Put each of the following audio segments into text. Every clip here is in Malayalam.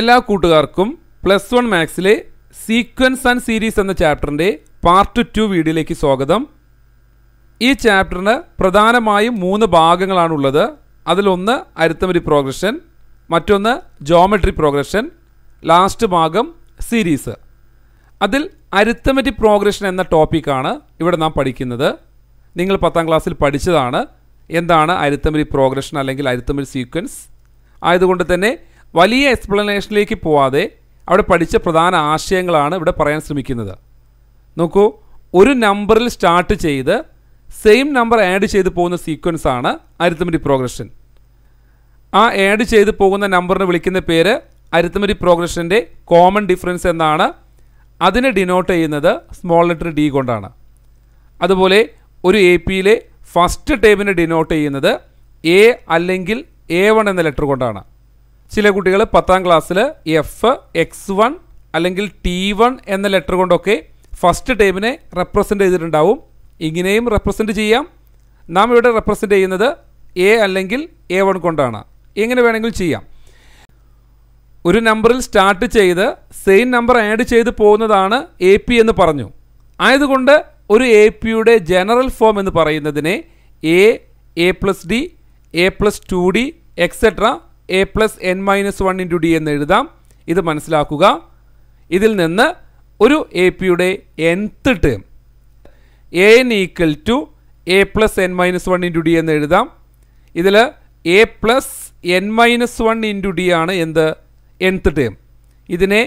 എല്ലാ കൂട്ടുകാർക്കും പ്ലസ് വൺ മാത്സിലെ സീക്വൻസ് ആൻഡ് സീരീസ് എന്ന ചാപ്റ്ററിൻ്റെ പാർട്ട് ടു വീഡിയോയിലേക്ക് സ്വാഗതം ഈ ചാപ്റ്ററിന് പ്രധാനമായും മൂന്ന് ഭാഗങ്ങളാണുള്ളത് അതിലൊന്ന് അരുത്തമരി പ്രോഗ്രഷൻ മറ്റൊന്ന് ജോമെട്രി പ്രോഗ്രഷൻ ലാസ്റ്റ് ഭാഗം സീരീസ് അതിൽ അരിത്തമറ്റി പ്രോഗ്രഷൻ എന്ന ടോപ്പിക്കാണ് ഇവിടെ നാം പഠിക്കുന്നത് നിങ്ങൾ പത്താം ക്ലാസ്സിൽ പഠിച്ചതാണ് എന്താണ് അരുത്തമരി പ്രോഗ്രഷൻ അല്ലെങ്കിൽ അരുത്തമരി സീക്വൻസ് ആയതുകൊണ്ട് തന്നെ വലിയ എക്സ്പ്ലനേഷനിലേക്ക് പോവാതെ അവിടെ പഠിച്ച പ്രധാന ആശയങ്ങളാണ് ഇവിടെ പറയാൻ ശ്രമിക്കുന്നത് നോക്കൂ ഒരു നമ്പറിൽ സ്റ്റാർട്ട് ചെയ്ത് സെയിം നമ്പർ ആഡ് ചെയ്ത് പോകുന്ന സീക്വൻസ് ആണ് അരിത്തമെറ്റിക് പ്രോഗ്രഷൻ ആ ആഡ് ചെയ്ത് പോകുന്ന നമ്പറിനെ വിളിക്കുന്ന പേര് അരിത്തമെറ്റിക് പ്രോഗ്രഷൻ്റെ കോമൺ ഡിഫറൻസ് എന്നാണ് അതിനെ ഡിനോട്ട് ചെയ്യുന്നത് സ്മോൾ ലെറ്റർ ഡി കൊണ്ടാണ് അതുപോലെ ഒരു എ പിയിലെ ഫസ്റ്റ് ടേമിനെ ഡിനോട്ട് ചെയ്യുന്നത് എ അല്ലെങ്കിൽ എ വൺ എന്ന ലെറ്റർ കൊണ്ടാണ് ചില കുട്ടികൾ പത്താം ക്ലാസ്സിൽ എഫ് എക്സ് വൺ അല്ലെങ്കിൽ ടി വൺ എന്ന ലെറ്റർ കൊണ്ടൊക്കെ ഫസ്റ്റ് ടേമിനെ റെപ്രസെൻ്റ് ചെയ്തിട്ടുണ്ടാവും ഇങ്ങനെയും റെപ്രസെൻ്റ് ചെയ്യാം നാം ഇവിടെ റെപ്രസെൻ്റ് ചെയ്യുന്നത് എ അല്ലെങ്കിൽ എ വൺ കൊണ്ടാണ് എങ്ങനെ വേണമെങ്കിൽ ചെയ്യാം ഒരു നമ്പറിൽ സ്റ്റാർട്ട് ചെയ്ത് സെയിം നമ്പർ ആഡ് ചെയ്ത് പോകുന്നതാണ് എ പി എന്ന് പറഞ്ഞു ആയതുകൊണ്ട് ഒരു എ പിയുടെ ജനറൽ ഫോം എന്ന് പറയുന്നതിനെ A A plus D A plus two D etcetera A plus N minus one into D എന്ന് എഴുതാം ഇത് മനസ്സിലാക്കുക ഇതിൽ നിന്ന് ഒരു എ പിയുടെ nth term A N equal to A plus N minus one into D എന്ന് എഴുതാം ഇതിൽ A plus N minus one into D ആണ് എന്ത് എൻത്ത് ടേം ഇതിനെ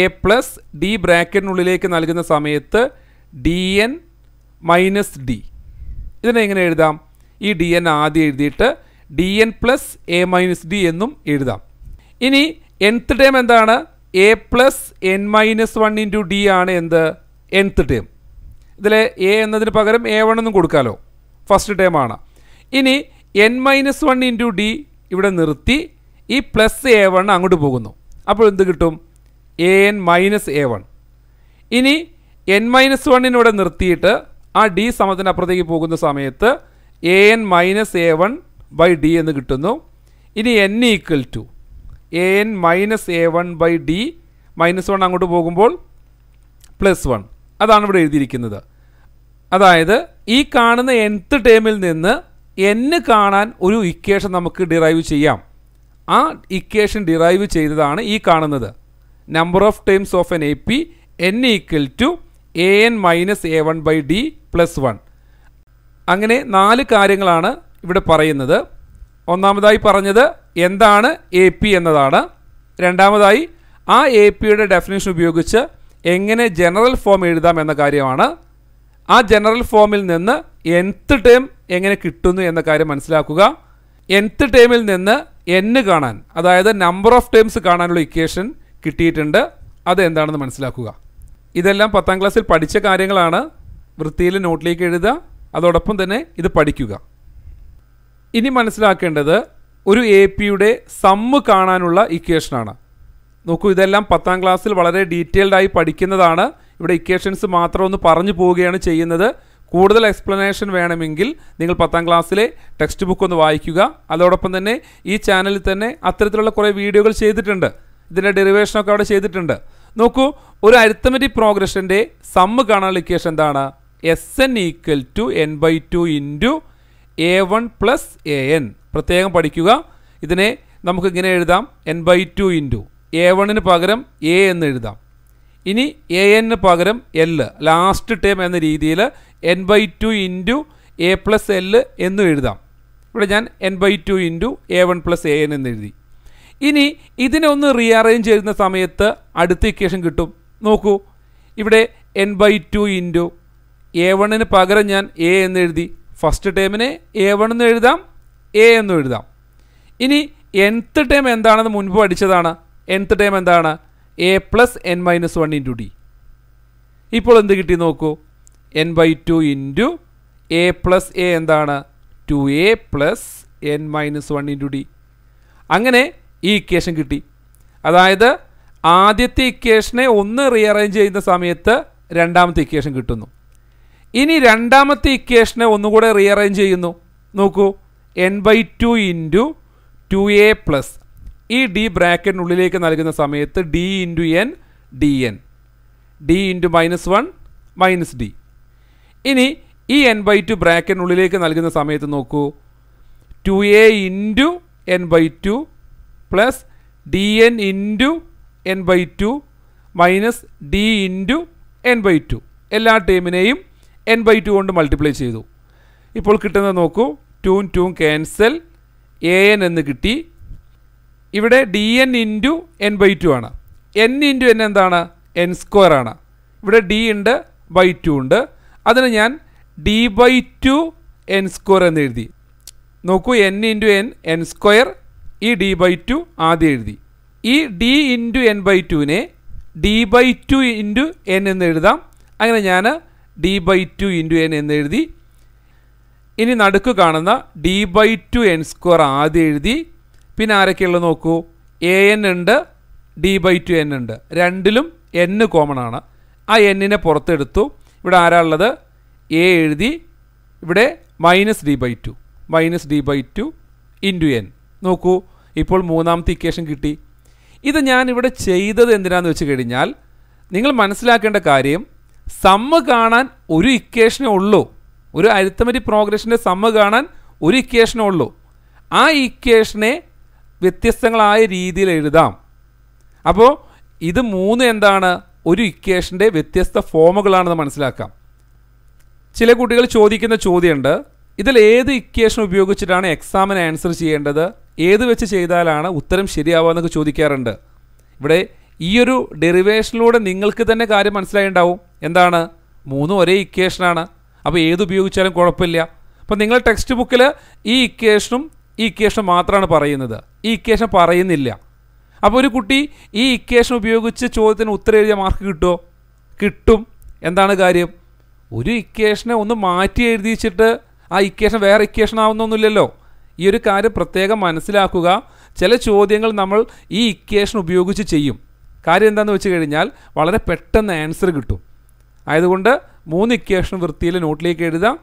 എ പ്ലസ് ഡി ബ്രാക്കറ്റിനുള്ളിലേക്ക് നൽകുന്ന സമയത്ത് ഡി എൻ മൈനസ് ഡി ഇതിനെ എങ്ങനെ എഴുതാം ഈ ഡി എൻ ആദ്യം എഴുതിയിട്ട് D N plus A minus D എന്നും എഴുതാം ഇനി എൻത്ത് ടേം എന്താണ് A plus N minus one into D ആണ് എന്ത് എൻത്ത് ടേം ഇതിൽ എ എന്നതിന് പകരം എ വൺ എന്നും കൊടുക്കാമല്ലോ ഫസ്റ്റ് ടേം ആണ് ഇനി N minus one into D ഇവിടെ നിർത്തി ഈ പ്ലസ് എ വൺ അങ്ങോട്ട് പോകുന്നു അപ്പോൾ എന്ത് കിട്ടും A N minus A one ഇനി എൻ മൈനസ് വണ്ണിനിവിടെ നിർത്തിയിട്ട് ആ ഡി സമത്തിനപ്പുറത്തേക്ക് പോകുന്ന സമയത്ത് A N minus A one by D എന്ന് കിട്ടുന്നു ഇനി N equal to A N minus A one by D minus one അങ്ങോട്ട് പോകുമ്പോൾ പ്ലസ് വൺ അതാണ് ഇവിടെ എഴുതിയിരിക്കുന്നത് അതായത് ഈ കാണുന്ന എൻത്ത് ടേമിൽ നിന്ന് എന് കാണാൻ ഒരു ഇക്വേഷൻ നമുക്ക് ഡിറൈവ് ചെയ്യാം ആ ഇക്വേഷൻ ഡിറൈവ് ചെയ്തതാണ് ഈ കാണുന്നത് number of terms of N A P N equal to A N minus A one by D plus one അങ്ങനെ നാല് കാര്യങ്ങളാണ് ഇവിടെ പറയുന്നത് ഒന്നാമതായി പറഞ്ഞത് എന്താണ് എ പി എന്നതാണ് രണ്ടാമതായി ആ എ പിയുടെ ഡെഫിനേഷൻ ഉപയോഗിച്ച് എങ്ങനെ ജനറൽ ഫോം എഴുതാം എന്ന കാര്യമാണ് ആ ജനറൽ ഫോമിൽ നിന്ന് എൻത്ത് ടേം എങ്ങനെ കിട്ടുന്നു എന്ന കാര്യം മനസ്സിലാക്കുക എൻത്ത് ടേമിൽ നിന്ന് എന്ന് കാണാൻ അതായത് നമ്പർ ഓഫ് ടേംസ് കാണാനുള്ള ഇക്വേഷൻ കിട്ടിയിട്ടുണ്ട് അത് എന്താണെന്ന് മനസ്സിലാക്കുക ഇതെല്ലാം പത്താം ക്ലാസ്സിൽ പഠിച്ച കാര്യങ്ങളാണ് വൃത്തിയിൽ നോട്ടിലേക്ക് എഴുതുക അതോടൊപ്പം തന്നെ ഇത് പഠിക്കുക ഇനി മനസ്സിലാക്കേണ്ടത് ഒരു എ പിയുടെ സമ്മ് കാണാനുള്ള ഇക്വേഷനാണ് നോക്കൂ ഇതെല്ലാം പത്താം ക്ലാസ്സിൽ വളരെ ഡീറ്റെയിൽഡായി പഠിക്കുന്നതാണ് ഇവിടെ ഇക്വേഷൻസ് മാത്രം ഒന്ന് പറഞ്ഞു പോവുകയാണ് ചെയ്യുന്നത് കൂടുതൽ എക്സ്പ്ലനേഷൻ വേണമെങ്കിൽ നിങ്ങൾ പത്താം ക്ലാസ്സിലെ ടെക്സ്റ്റ് ബുക്ക് ഒന്ന് വായിക്കുക അതോടൊപ്പം തന്നെ ഈ ചാനലിൽ തന്നെ അത്തരത്തിലുള്ള കുറേ വീഡിയോകൾ ചെയ്തിട്ടുണ്ട് ഇതിൻ്റെ ഡെറിവേഷനൊക്കെ അവിടെ ചെയ്തിട്ടുണ്ട് നോക്കൂ ഒരു അരിത്തമെറ്റിക് പ്രോഗ്രഷൻ്റെ സമ്മ് കാണാനുള്ള ഇക്വേഷൻ എന്താണ് S N equal to N by two into A one plus A N പ്രത്യേകം പഠിക്കുക ഇതിനെ നമുക്കിങ്ങനെ എഴുതാം N by two into A വണ്ണിന് പകരം എ എന്ന് എഴുതാം ഇനി എ എന് പകരം എല്ല് ലാസ്റ്റ് ടേം എന്ന രീതിയിൽ N by two into A plus L എന്നും എഴുതാം ഇവിടെ ഞാൻ N by two into A one plus A N എന്ന് എഴുതി ഇനി ഇതിനെ ഒന്ന് റീഅറേഞ്ച് ചെയ്യുന്ന സമയത്ത് അടുത്ത ഇക്വേഷൻ കിട്ടും നോക്കൂ ഇവിടെ N by two into A വണ്ണിന് പകരം ഞാൻ എ എന്ന് എഴുതി ഫസ്റ്റ് ടേമിനെ എ വൺ എന്ന് എഴുതാം എ എന്ന് എഴുതാം ഇനി എൻത്ത് ടേം എന്താണെന്ന് മുൻപ് പഠിച്ചതാണ് എൻത്ത് ടേം എന്താണ് A plus N minus one into D ഇപ്പോൾ എന്ത് കിട്ടി നോക്കൂ N by two into A plus A എന്താണ് two A plus N minus one into D അങ്ങനെ ഈ ഇക്വേഷൻ കിട്ടി അതായത് ആദ്യത്തെ ഇക്വേഷനെ ഒന്ന് റീഅറേഞ്ച് ചെയ്യുന്ന സമയത്ത് രണ്ടാമത്തെ ഇക്വേഷൻ കിട്ടുന്നു ഇനി രണ്ടാമത്തെ ഇക്വേഷനെ ഒന്നുകൂടെ റീഅറേഞ്ച് ചെയ്യുന്നു നോക്കൂ N by two into two A plus ഈ ഡി ബ്രാക്കറ്റിനുള്ളിലേക്ക് നൽകുന്ന സമയത്ത് D into N D N D into minus one minus D ഇനി ഈ എൻ ബൈ ടു ബ്രാക്കറ്റിനുള്ളിലേക്ക് നൽകുന്ന സമയത്ത് നോക്കൂ two A into N by two plus D N into N by two minus D into N by two എല്ലാ ടീമിനെയും എൻ ബൈ ടു കൊണ്ട് മൾട്ടിപ്ലൈ ചെയ്തു ഇപ്പോൾ കിട്ടുന്നത് നോക്കൂ ടൂൻ ടൂൻ ക്യാൻസൽ എ എൻ എന്ന് കിട്ടി ഇവിടെ D N into N by two ആണ് എൻ ഇൻറ്റു എൻ എന്താണ് എൻ സ്ക്വയർ ആണ് ഇവിടെ ഡി ഉണ്ട് ബൈ ടു ഉണ്ട് അതിന് ഞാൻ D by two N square എന്ന് എഴുതി നോക്കൂ N into N N square ഈ ഡി ബൈ ടു ആദ്യം എഴുതി ഈ ഡി ഇൻറ്റു എൻ ബൈ ടുവിനെ D by two into N എന്ന് എഴുതാം അങ്ങനെ ഞാൻ D by two into N എന്നെഴുതി ഇനി നടുക്ക് കാണുന്ന D by two N square ആദ്യം എഴുതി പിന്നെ ആരൊക്കെയുള്ളത് നോക്കൂ എ എൻ ഉണ്ട് ഡി ബൈ ടു എൻ ഉണ്ട് രണ്ടിലും എൻ കോമൺ ആണ് ആ എന്നിനെ പുറത്തെടുത്തു ഇവിടെ ആരാളുള്ളത് എ എഴുതി ഇവിടെ minus D by two minus D by two into N നോക്കൂ ഇപ്പോൾ മൂന്നാമത്തെ ഇക്വേഷൻ കിട്ടി ഇത് ഞാനിവിടെ ചെയ്തത് എന്തിനാണെന്ന് വെച്ച് കഴിഞ്ഞാൽ നിങ്ങൾ മനസ്സിലാക്കേണ്ട കാര്യം സമ്മ കാണാൻ ഒരു ഇക്വേഷനേ ഉള്ളൂ ഒരു അരിത്തമെറ്റിക് പ്രോഗ്രഷൻ്റെ സമ്മ കാണാൻ ഒരു ഇക്വേഷനേ ഉള്ളൂ ആ ഇക്വേഷനെ വ്യത്യസ്തങ്ങളായ രീതിയിൽ എഴുതാം അപ്പോൾ ഇത് മൂന്ന് എന്താണ് ഒരു ഇക്വേഷൻ്റെ വ്യത്യസ്ത ഫോമുകളാണെന്ന് മനസ്സിലാക്കാം ചില കുട്ടികൾ ചോദിക്കുന്ന ചോദ്യമുണ്ട് ഇതിൽ ഏത് ഇക്വേഷൻ ഉപയോഗിച്ചിട്ടാണ് എക്സാമിന് ആൻസർ ചെയ്യേണ്ടത് ഏത് വെച്ച് ചെയ്താലാണ് ഉത്തരം ശരിയാവുക എന്നൊക്കെ ചോദിക്കാറുണ്ട് ഇവിടെ ഈ ഒരു ഡെറിവേഷനിലൂടെ നിങ്ങൾക്ക് തന്നെ കാര്യം മനസ്സിലായിണ്ടാവും എന്താണ് മൂന്നും ഒരേ ഇക്വേഷനാണ് അപ്പോൾ ഏത് ഉപയോഗിച്ചാലും കുഴപ്പമില്ല അപ്പോൾ നിങ്ങൾ ടെക്സ്റ്റ് ബുക്കിൽ ഈ ഇക്വേഷനും ഈ ഇക്വേഷനും മാത്രമാണ് പറയുന്നത് ഈ ഇക്വേഷൻ പറയുന്നില്ല അപ്പോൾ ഒരു കുട്ടി ഈ ഇക്വേഷൻ ഉപയോഗിച്ച് ചോദ്യത്തിന് ഉത്തരം എഴുതിയ മാർക്ക് കിട്ടുമോ കിട്ടും എന്താണ് കാര്യം ഒരു ഇക്വേഷനെ ഒന്ന് മാറ്റി എഴുതിച്ചിട്ട് ആ ഇക്വേഷൻ വേറെ ഇക്വേഷൻ ആവുന്നൊന്നുമില്ലല്ലോ ഈ ഒരു കാര്യം പ്രത്യേകം മനസ്സിലാക്കുക ചില ചോദ്യങ്ങൾ നമ്മൾ ഈ ഇക്വേഷൻ ഉപയോഗിച്ച് ചെയ്യും കാര്യം എന്താണെന്ന് വെച്ച് കഴിഞ്ഞാൽ വളരെ പെട്ടെന്ന് ആൻസർ കിട്ടും ആയതുകൊണ്ട് മൂന്ന് ഇക്വേഷൻ വൃത്തിയിൽ നോട്ടിലേക്ക് എഴുതാം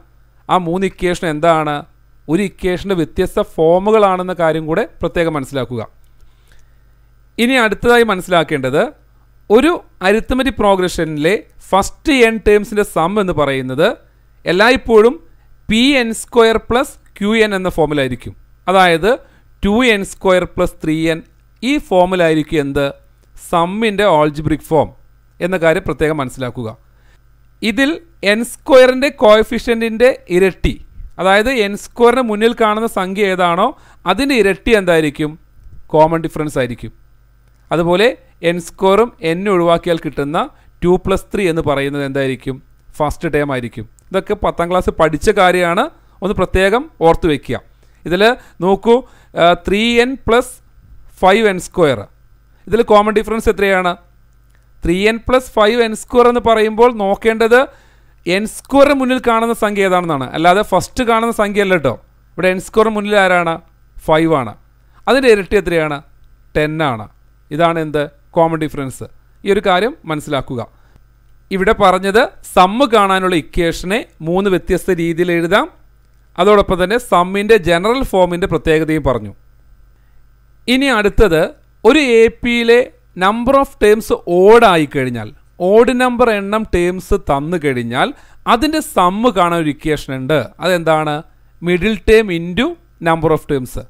ആ മൂന്ന് ഇക്വേഷൻ എന്താണ് ഒരു ഇക്വേഷൻ്റെ വ്യത്യസ്ത ഫോമുകളാണെന്ന കാര്യം കൂടെ പ്രത്യേകം മനസ്സിലാക്കുക ഇനി അടുത്തതായി മനസ്സിലാക്കേണ്ടത് ഒരു അരിത്തമെറ്റിക് പ്രോഗ്രഷനിലെ ഫസ്റ്റ് എൻ ടേംസിൻ്റെ സം എന്ന് പറയുന്നത് എല്ലായ്പ്പോഴും P N square plus Q N എന്ന ഫോമിലായിരിക്കും അതായത് two N square plus three N ഈ ഫോമിലായിരിക്കും എന്ത് സമ്മിൻ്റെ ഓൾജിബ്രിക് ഫോം എന്ന കാര്യം പ്രത്യേകം മനസ്സിലാക്കുക ഇതിൽ എൻ സ്ക്വയറിൻ്റെ കോയഫിഷ്യൻറ്റിൻ്റെ ഇരട്ടി അതായത് എൻ സ്ക്വയറിന് മുന്നിൽ കാണുന്ന സംഖ്യ ഏതാണോ അതിൻ്റെ ഇരട്ടി എന്തായിരിക്കും കോമൺ ഡിഫറൻസ് ആയിരിക്കും അതുപോലെ എൻ സ്ക്വയറും എൻ ഒഴിവാക്കിയാൽ കിട്ടുന്ന ടു പ്ലസ് ത്രീ എന്ന് പറയുന്നത് എന്തായിരിക്കും ഫസ്റ്റ് ടേം ആയിരിക്കും ഇതൊക്കെ പത്താം ക്ലാസ് പഠിച്ച കാര്യമാണ് ഒന്ന് പ്രത്യേകം ഓർത്ത് വയ്ക്കുക ഇതിൽ നോക്കൂ three N plus five N square ഇതിൽ കോമൺ ഡിഫറൻസ് എത്രയാണ് three N plus five N square എന്ന് പറയുമ്പോൾ നോക്കേണ്ടത് എൻ സ്ക്വയറിന് മുന്നിൽ കാണുന്ന സംഖ്യ ഏതാണെന്നാണ് അല്ലാതെ ഫസ്റ്റ് കാണുന്ന സംഖ്യ അല്ല കേട്ടോ ഇവിടെ എൻ സ്ക്വയർ മുന്നിൽ ആരാണ് ഫൈവ് ആണ് അതിൻ്റെ ഇരട്ടി എത്രയാണ് ടെൻ ആണ് ഇതാണ് എന്ത് കോമൺ ഡിഫറൻസ് ഈ ഒരു കാര്യം മനസ്സിലാക്കുക ഇവിടെ പറഞ്ഞത് സമ്മ് കാണാനുള്ള ഇക്വേഷനെ മൂന്ന് വ്യത്യസ്ത രീതിയിൽ എഴുതാം അതോടൊപ്പം തന്നെ സമ്മിൻ്റെ ജനറൽ ഫോമിൻ്റെ പ്രത്യേകതയും പറഞ്ഞു ഇനി അടുത്തത് ഒരു എ പിയിലെ നമ്പർ ഓഫ് ടേംസ് ഓഡായി കഴിഞ്ഞാൽ ഓഡ് നമ്പർ എണ്ണം ടേംസ് തന്നു കഴിഞ്ഞാൽ അതിൻ്റെ സമ്മ് കാണാൻ ഒരു ഇക്വേഷൻ ഉണ്ട് അതെന്താണ് middle term into number of terms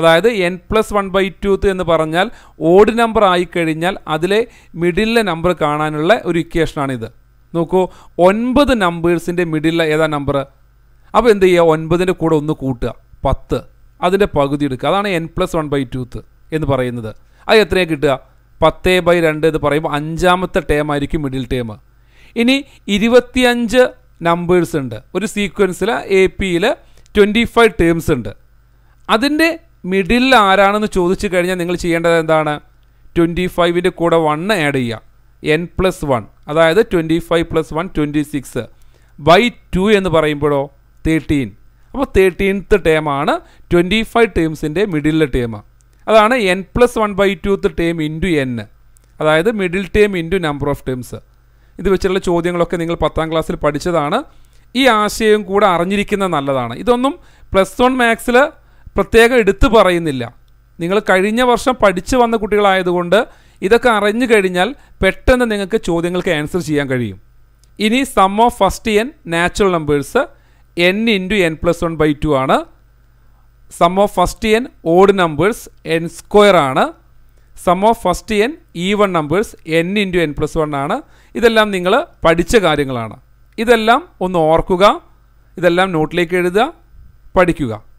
അതായത് N plus one by two എന്ന് പറഞ്ഞാൽ ഓഡ് നമ്പർ ആയിക്കഴിഞ്ഞാൽ അതിലെ മിഡിലെ നമ്പർ കാണാനുള്ള ഒരു ഇക്വേഷനാണിത് നോക്കൂ ഒൻപത് നമ്പേഴ്സിൻ്റെ മിഡിലെ ഏതാ നമ്പർ അപ്പോൾ എന്ത് ചെയ്യുക ഒൻപതിൻ്റെ കൂടെ ഒന്ന് കൂട്ടുക പത്ത് അതിൻ്റെ പകുതി എടുക്കുക അതാണ് N plus one by two എന്ന് പറയുന്നത് അത് എത്രയാണ് കിട്ടുക പത്തേ ബൈ രണ്ട് എന്ന് പറയുമ്പോൾ അഞ്ചാമത്തെ ടേം ആയിരിക്കും മിഡിൽ ടേം ഇനി ഇരുപത്തിയഞ്ച് നമ്പേഴ്സ് ഉണ്ട് ഒരു സീക്വൻസിൽ എ പിയിൽ ട്വൻറ്റി ഫൈവ് ടേംസ് ഉണ്ട് അതിൻ്റെ മിഡിലിൽ ആരാണെന്ന് ചോദിച്ചു കഴിഞ്ഞാൽ നിങ്ങൾ ചെയ്യേണ്ടത് എന്താണ് ട്വൻറ്റി ഫൈവിൻ്റെ കൂടെ വണ്ണ് ആഡ് ചെയ്യുക എൻ പ്ലസ് വൺ അതായത് twenty five plus one twenty six by two എന്ന് പറയുമ്പോഴോ തേർട്ടീൻ അപ്പോൾ തേർട്ടീൻത്ത് ടേമാണ് ട്വൻറ്റി ഫൈവ് ടേംസിൻ്റെ മിഡിലിലെ ടേമാണ് അതാണ് എൻ പ്ലസ് വൺ ബൈ ടൂത്ത് ടേം ഇൻറ്റു എൻ അതായത് middle term into number of terms ഇത് വെച്ചുള്ള ചോദ്യങ്ങളൊക്കെ നിങ്ങൾ പത്താം ക്ലാസ്സിൽ പഠിച്ചതാണ് ഈ ആശയം കൂടെ അറിഞ്ഞിരിക്കുന്നത് നല്ലതാണ് ഇതൊന്നും പ്ലസ് വൺ മാത്സിൽ പ്രത്യേകം എടുത്തു പറയുന്നില്ല നിങ്ങൾ കഴിഞ്ഞ വർഷം പഠിച്ചു വന്ന കുട്ടികളായതുകൊണ്ട് ഇതൊക്കെ അറിഞ്ഞു കഴിഞ്ഞാൽ പെട്ടെന്ന് നിങ്ങൾക്ക് ചോദ്യങ്ങൾക്ക് ആൻസർ ചെയ്യാൻ കഴിയും ഇനി sum of first N natural numbers N into N plus one by two ആണ് sum of first N odd numbers N square ആണ് sum of first N one numbers N into N plus one ആണ് ഇതെല്ലാം നിങ്ങൾ പഠിച്ച കാര്യങ്ങളാണ് ഇതെല്ലാം ഒന്ന് ഓർക്കുക ഇതെല്ലാം നോട്ടിലേക്ക് എഴുതുക പഠിക്കുക